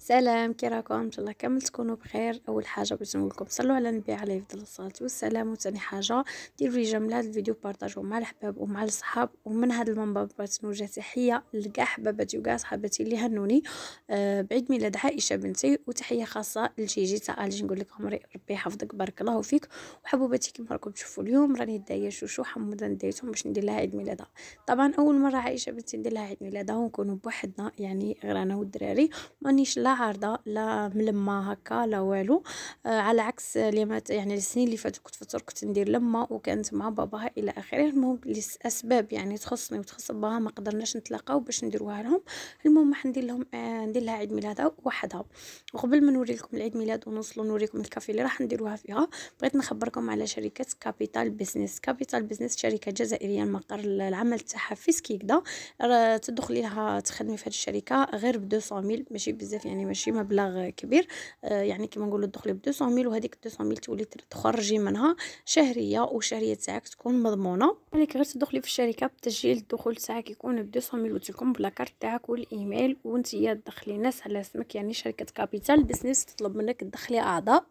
سلام كي راكم ان شاء الله كامل تكونوا بخير اول حاجه بغيت نقول لكم صلوا على النبي عليه افضل الصلاه والسلام وثاني حاجه ديروا لي جمله هذا الفيديو بارطاجوه مع الحباب ومع الصحاب ومن هذا المنبر بغيت نوجه تحيه لكاع حباباتي وكاع صحاباتي اللي هنوني آه بعيد ميلاد عائشه بنتي وتحيه خاصه لجيجي تاع الجي نقول لكم ربي يحفظك بارك الله فيك وحبوباتي كما راكم تشوفوا اليوم راني دايه شوشو حمودا ديتهم باش ندير لها عيد ميلادها طبعا اول مره عائشه بنتي ندير لها عيد ميلادها ونكونوا بوحدنا يعني غير انا والدراري مانيش لا عارضه لا ملمه هكا لا والو آه على عكس اللي يعني السنين اللي فاتت كنت فتره كنت ندير لما وكانت مع باباها الى اخره المهم لاسباب يعني تخصني وتخص باباها ما قدرناش نتلاقاو باش نديروها لهم المهم راح ندير لهم آه ندير لها عيد ميلادها وحدها وقبل ما نوري لكم العيد ميلاد ونوصلوا نوريكم الكافي اللي راح نديروها فيها بغيت نخبركم على شركه كابيتال بيزنس كابيتال بيزنس شركه جزائريه المقر العمل تاعها في سكيكدا تدخلي لها تخدمي في هذه الشركه غير ب 200000 ماشي بزاف يعني يعني ماشي مبلغ كبير آه، يعني كما نقولوا تدخلي ب 200 وهذيك 200 تولي تخرجي منها شهريه والشهريه تاعك تكون مضمونه عليك غير تدخلي في الشركه بتسجيل الدخول تاعك يكون ب 200 ميل بلا كارت تاعك والايميل وانت تدخلي ناس على اسمك يعني شركه كابيتال بزنس تطلب منك تدخلي اعضاء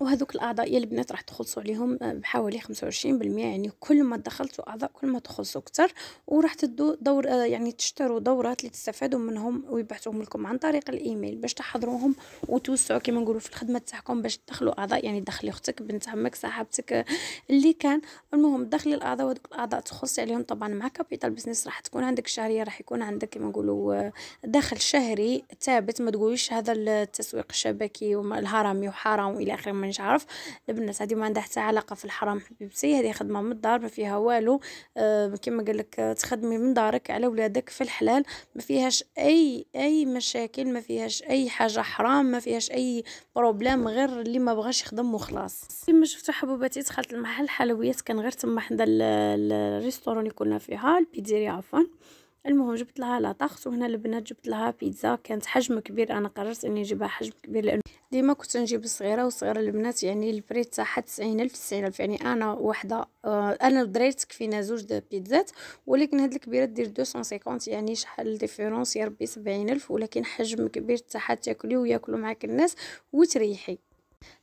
وهذوك الاعضاء يا البنات راح تخلصوا عليهم آه، بحوالي 25% يعني كل ما دخلتوا اعضاء كل ما تخلصوا اكثر وراح تدو دور آه، يعني تشتروا دورات اللي تستفادوا منهم ويبعثوهم لكم عن طريق الايميل باش تحضروهم وتوسعوا كما نقولوا في الخدمه تاعكم باش تدخلوا اعضاء يعني دخلي اختك بنت عمك صاحبتك آه، اللي كان المهم دخلي الاعضاء وهذوك الاعضاء تخلصي عليهم طبعا مع كابيتال بزنس راح تكون عندك شهريه راح يكون عندك كما نقولوا دخل شهري ثابت ما تقوليش هذا التسويق الشبكي والهرمي وحرام والى اخره مانيش عارف البنات هذه ما عندها حتى علاقه في الحرام حبيبتي هذه خدمه من الدار ما فيها والو آه كما قال لك تخدمي من دارك على ولادك في الحلال ما فيهاش اي اي مشاكل ما فيهاش اي حاجه حرام ما فيهاش اي بروبليم غير اللي ما بغاش يخدم وخلاص كما شفتوا حبوباتي دخلت المحل حلويات كان غير تما حدا الريستورون اللي كنا فيها البيتزيريا عفوا المهم جبت لها لاطاخت وهنا البنات جبت لها بيتزا كانت حجم كبير انا قررت اني نجيبها حجم كبير لانه ديما كنت نجيب الصغيره والصغيره البنات يعني البريد تاعها 90000 90000 يعني انا وحده آه انا الدراري كفينا زوج د بيتزات ولكن هاد الكبيره دير 250 يعني شحال ديفيرونس يا ربي 70000 ولكن حجم كبير تاعها تاكلي وياكلوا معاك الناس وتريحي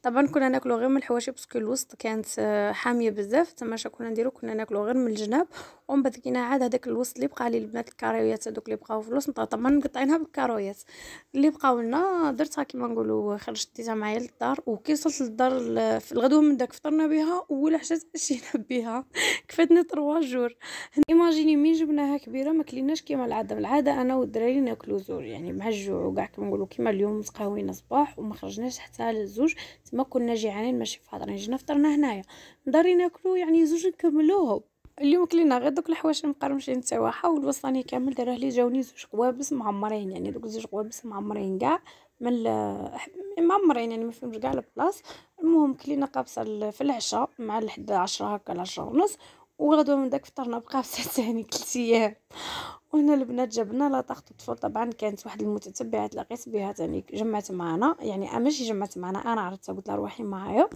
طبعا كنا ناكلو غير من الحواشي باسكو الوسط كانت آه، حاميه بزاف تما اش كنا نديرو كنا ناكلو غير من الجناب ومن بعد كينا عاد هذاك الوسط اللي بقى لي البنات الكارويات هذوك اللي بقاو في الوسط طبعا مقطعينها بالكارويات اللي بقاو لنا درتها كيما نقولوا خرجت ديتها معايا للدار وكي وصلت للدار في الغدوه من داك فطرنا بها ولا حشات تمشينا بها كفاتنا 3 جور ايماجيني مين جبناها كبيره ما كليناش كيما العاده العاده انا والدراري ناكلو زوج يعني مع الجوع وكاع كيما نقولوا كيما اليوم تقهوينا صباح وما خرجناش حتى للزوج تما كنا جيعانين ماشي فاضرين جينا فطرنا هنايا نداري ناكلو يعني زوج نكملوهم اليوم كلينا غير دوك الحوايج مقرمشين نتاوعها والوصلاني كامل داراه لي جاوني زوج قوابس معمرين يعني دوك زوج قوابس معمرين كاع من إيه، معمرين يعني ما فيهمش كاع البلاص المهم كلينا قابصه في العشاء مع لحد 10 هكا 10 ونص وغدوه من داك فطرنا بقى ثاني 3 ايام وهنا البنات لا طاخت الطفل طبعا كانت واحد المتتبعه تلاقيت بها تاني جمعت معنا يعني ماشي جمعت معنا انا عرضتها قلت لها روحي معايا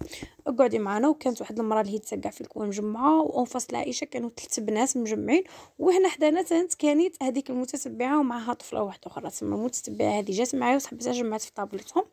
اقعدي معنا وكانت واحد المراه اللي هي تسكع في الكوان مجمعه وانفاس عائشه كانوا ثلاث بنات مجمعين وهنا حدانا كانت هذيك المتتبعه ومعها طفله واحده اخرى تما المتتبعه هذه جات معايا وصحبتها جمعت في طابلتهم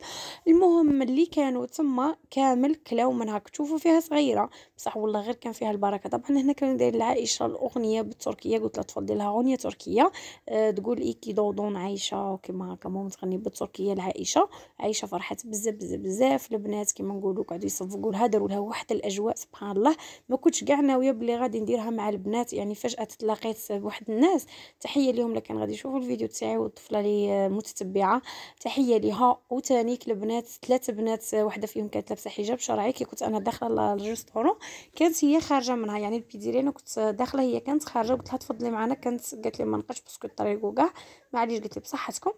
المهم اللي كانوا تما كامل كلاو منها كتوفه فيها صغيره بصح والله غير كان فيها البركه طبعا هنا كانوا داير لعائشه الاغنيه بالتركيه قلت لها تفضل لها اغنيه تركيه أه تقول ايكي دودون عايشه وكما هكا المهم تغني بالتركيه لعائشه عايشه فرحت بزاف بزاف بزاف البنات كيما نقولوا قعدوا يصفقوا لها هدروا لها واحد الاجواء سبحان الله ما كنتش كاع ناويه بلي غادي نديرها مع البنات يعني فجاه تلاقيت بواحد الناس تحيه لهم لكن غادي يشوفوا الفيديو تاعي والطفله لي متتبعه تحيه ليها وتانيك البنات ثلاث بنات وحده فيهم كانت لابسه حجاب شرعي كي كنت انا داخله للريستورون كانت هي خارجه منها يعني البيديري انا كنت داخله هي كانت خارجه قلت لها تفضلي معنا كانت قالت لي ما نقدش باسكو الطريق وكاع معليش قلت لي بصحتكم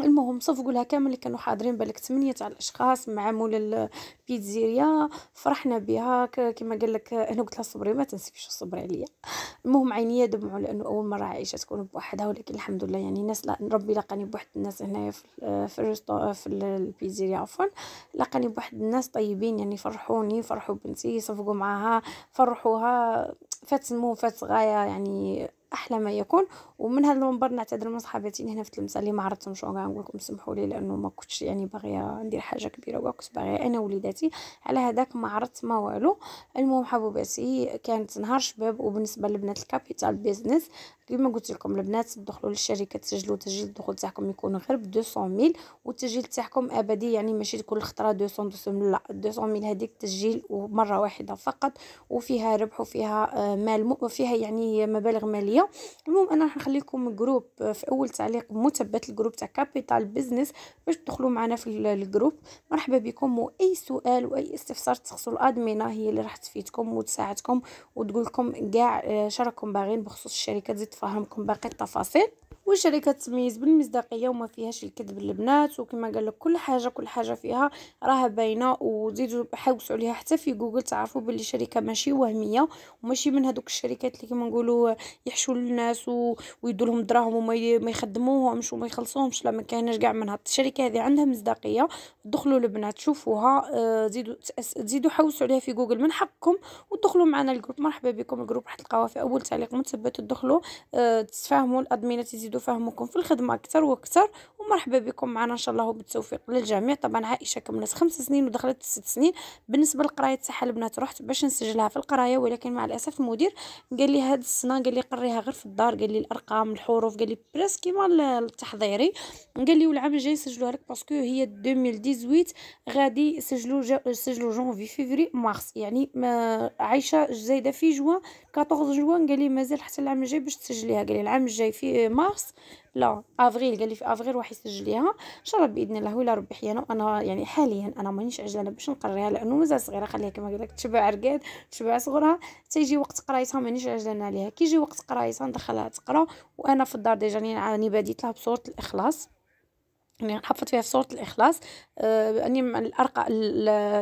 المهم صفقوا لها كامل اللي كانوا حاضرين بالك ثمانية تاع الاشخاص مع مول البيتزيريا فرحنا بها كما قال لك انا قلت لها صبري ما تنسيش صبري عليا المهم عينيا دمعوا لانه اول مره عايشه تكون بوحدها ولكن الحمد لله يعني الناس لا ربي لقاني بواحد الناس هنايا في في, في البيتزيريا عفوا لقاني بواحد الناس طيبين يعني فرحوني فرحوا بنتي صفقوا معاها فرحوها فات سمو فات غايه يعني احلى ما يكون ومن هذا المنبر نعتذر من صحاباتي هنا في تلمسه اللي ما عرضتهمش نقول لكم سمحوا لي لانه ما كنتش يعني باغيه ندير حاجه كبيره كنت باغيه انا وليداتي على هذاك ما عرضت ما والو المهم حبوباتي كانت نهار شباب وبالنسبه لبنات الكابيتال بيزنس كما قلت لكم البنات تدخلوا للشركه تسجلوا تسجيل الدخول تاعكم يكون غير ب 200000 والتسجيل تاعكم ابدي يعني ماشي كل خطره 200 200 لا 200000 ميل هذيك تسجيل ومره واحده فقط وفيها ربح وفيها آه، مال وفيها يعني مبالغ ماليه مشكله المهم انا راح نخليكم جروب آه، في اول تعليق مثبت الجروب تاع كابيتال بزنس باش تدخلوا معنا في الجروب مرحبا بكم واي سؤال واي استفسار تخصوا الادمنه هي اللي راح تفيدكم وتساعدكم وتقول لكم كاع آه، شراكم باغين بخصوص الشركه تزيد تفهمكم باقي التفاصيل والشركه تميز بالمصداقيه وما فيهاش الكذب البنات وكما قال لك كل حاجه كل حاجه فيها راها باينه وزيدوا حوسوا عليها حتى في جوجل تعرفوا باللي شركه ماشي وهميه وماشي من هذوك الشركات اللي كما نقولوا يحشوا يعيشوا للناس ويدوا لهم دراهم وما يخدموهمش وما يخلصوهمش لا ما كايناش كاع منها الشركه هذه عندها مصداقيه دخلوا البنات شوفوها آه، زيدوا زيدوا حوسوا عليها في جوجل من حقكم ودخلوا معنا الجروب مرحبا بكم الجروب راح تلقاوها في اول تعليق مثبت تدخلوا آه، تفهموا الادمينات يزيدوا فهمكم في الخدمه اكثر واكثر ومرحبا بكم معنا ان شاء الله وبالتوفيق للجميع طبعا عائشه كملت خمس سنين ودخلت ست سنين بالنسبه للقرايه تاعها البنات رحت باش نسجلها في القرايه ولكن مع الاسف المدير قال لي هاد السنه قال لي قريها غير في الدار قال لي الارقام الحروف قال لي بريس كيما التحضيري قال لي والعام الجاي سجلوها لك باسكو هي 2018 غادي سجلوا سجلوا جونفي فيفري مارس يعني ما عايشه زايده في جوان 14 جوان قال لي مازال حتى العام الجاي باش تسجليها قال لي العام الجاي في مارس لا افريل قال لي في افريل راح يسجل ليها ان شاء الله باذن الله ولا ربي حيانا انا يعني حاليا انا مانيش عجلانه باش نقريها لانه مازال صغيره خليها كما قلت لك تشبع رقاد تشبع صغرها حتى يجي وقت قرايتها مانيش عجلانه عليها كيجي وقت قرايتها ندخلها تقرا وانا في الدار ديجا راني يعني- يعني بديت لها بصوره الاخلاص يعني نحفظ فيها في صورة الإخلاص آه أني الأرقى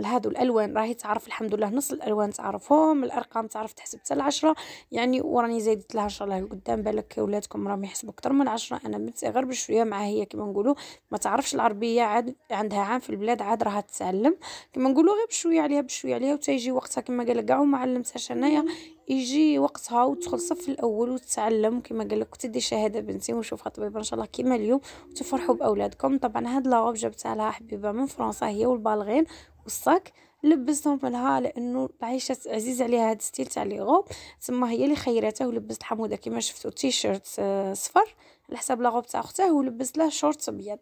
هادو الألوان راهي تعرف الحمد لله نص الألوان تعرفهم الأرقام تعرف تحسب حتى العشرة يعني وراني زايدت لها إن شاء الله قدام بالك ولادكم راهم يحسبوا أكثر من عشرة أنا بنتي غير بشوية مع هي كما نقولوا ما تعرفش العربية عاد عندها عام في البلاد عاد راها تتعلم كما نقولوا غير بشوية عليها بشوية عليها وتيجي وقتها كما قال كاع وما علمتهاش أنايا يجي وقتها وتدخل الصف الاول وتتعلم كما قال لك تدي شهاده بنتي ونشوفها طبيبه ان شاء الله كيما اليوم وتفرحوا باولادكم طبعا هاد لاغوب جبتها لها حبيبه من فرنسا هي والبالغين والصاك لبستهم لها لانه العيشه عزيز عليها هاد ستيل تاع لي روب تما هي اللي خيرته ولبست حموده كما شفتوا تيشيرت آه، صفر على حساب لاغوب تاع اختها ولبست لها شورت ابيض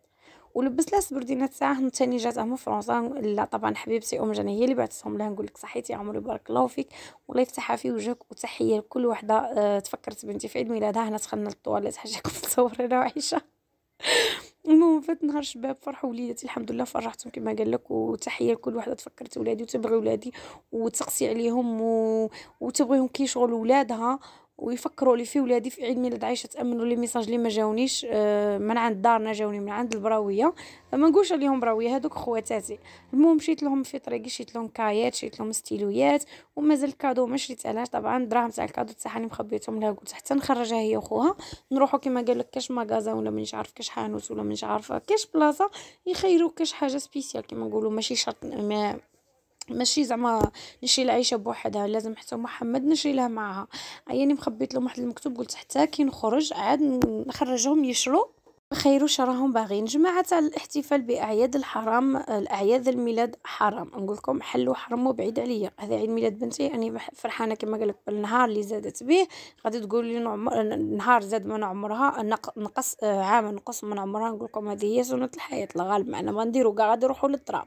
ولبس لها سبردينات تاعهم ثاني جاتهم فرنسا لا طبعا حبيبتي ام جنى هي اللي بعثتهم لها نقول لك صحيتي عمري بارك الله فيك والله يفتحها في وجهك وتحيه لكل وحده أه تفكرت بنتي في عيد ميلادها هنا دخلنا للطواليت حاجه كنت انا وعيشه المهم فات نهار شباب فرح وليداتي الحمد لله فرحتهم كما قال لك وتحيه لكل وحده تفكرت ولادي وتبغي ولادي وتقسي عليهم و... وتبغيهم شغل ولادها ويفكروا لي فيه ولادي في عيد ميلاد عايشه تامنوا لي ميساج لي ما جاونيش آه، من عند دارنا جاوني من عند البراويه ما نقولش عليهم براويه هذوك خواتاتي المهم شيت لهم في طريقي شيت لهم كايات شيت لهم ستيلويات ومازال الكادو ما شريت علاش طبعا الدراهم تاع الكادو تاعها اللي مخبيتهم لها قلت حتى نخرجها هي وخوها نروحوا كما قال لك كاش ماغازا ولا مانيش عارف كاش حانوت ولا مانيش عارفه كاش بلاصه يخيروا كاش حاجه سبيسيال كما نقولوا ماشي شرط ما ماشي زعما نشيل لعيشه بوحدها لازم حتى محمد نشيلها معها عياني مخبيت لهم واحد المكتوب قلت حتى كي نخرج عاد نخرجهم يشرو خير شراهم باغين جماعة تاع الاحتفال بأعياد الحرام الأعياد الميلاد حرام نقولكم حلو حرام وبعيد بعيد عليا هذا عيد ميلاد بنتي راني يعني فرحانة كما قال لك بالنهار اللي زادت به غادي تقول لي نعم- نهار زاد من عمرها نقص عام نقص من عمرها نقولكم هذه هي سنة الحياة الغالب معنا ما نديرو كاع غادي نروحو للتراب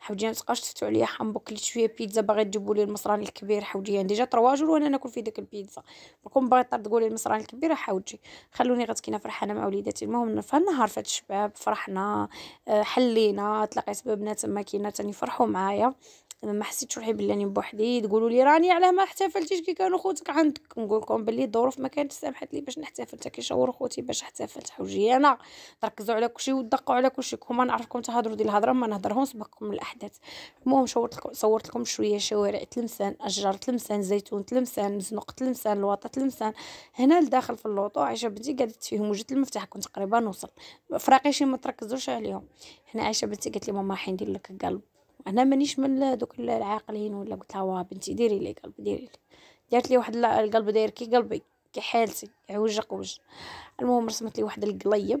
حوجي ما تبقاش تفتو عليا حنبوك شوية بيتزا باغي تجيبوا لي المصران الكبير حوجي يعني ديجا طروا جور وانا ناكل في ديك البيتزا نقول باغي طرد تقول لي الكبير حوجي خلوني غتكينا فرحانة مع وليداتي المهم فرحنا رفعت الشباب فرحنا آه، حلينا تلاقيت ببنات تما كاينه تاني فرحوا معايا زعما ما حسيتش روحي بلي راني بوحدي تقولوا لي راني علاه ما احتفلتيش كي كانوا خوتك عندك نقول لكم بلي الظروف ما كانت سامحت لي باش نحتفل كي كيشاوروا خوتي باش احتفلت حوجي انا تركزوا على كلشي ودقوا على كلشي كوما نعرفكم تهضروا ديال الهضره ما نهضرهمش بكم الاحداث المهم صورت لكم صورت لكم شويه شوارع تلمسان اشجار تلمسان زيتون تلمسان مزنوق تلمسان الوطه تلمسان هنا لداخل في اللوطو عايشه بنتي قالت فيهم وجدت المفتاح كنت قريبه نوصل فراقي شي ما تركزوش عليهم هنا عايشه بنتي قالت لي ماما راح ندير لك قلب انا مانيش من دوك العاقلين ولا قلت لها بنتي ديري لي قلب ديري لي دارت لي واحد القلب داير كي قلبي كي حالتي عوجق وجه المهم رسمت لي واحد القليب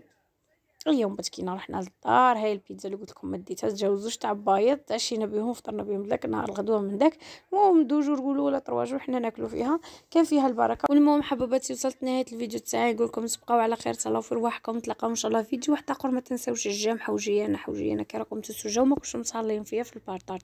اليوم بعد كينا رحنا للدار هاي البيتزا اللي قلت لكم ما ديتها تاع بايض عشينا بهم فطرنا بهم داك النهار الغدوه من داك المهم دو جور قولوا ولا تروا حنا ناكلو فيها كان فيها البركه والمهم حبيباتي وصلت نهايه الفيديو تاعي نقول لكم تبقاو على خير تهلاو في رواحكم نتلاقاو ان شاء الله في فيديو واحد اخر ما تنساوش الجام وجيانا حوجيانا كي راكم تنسوا جاو ما كنتوش فيا في البارطاج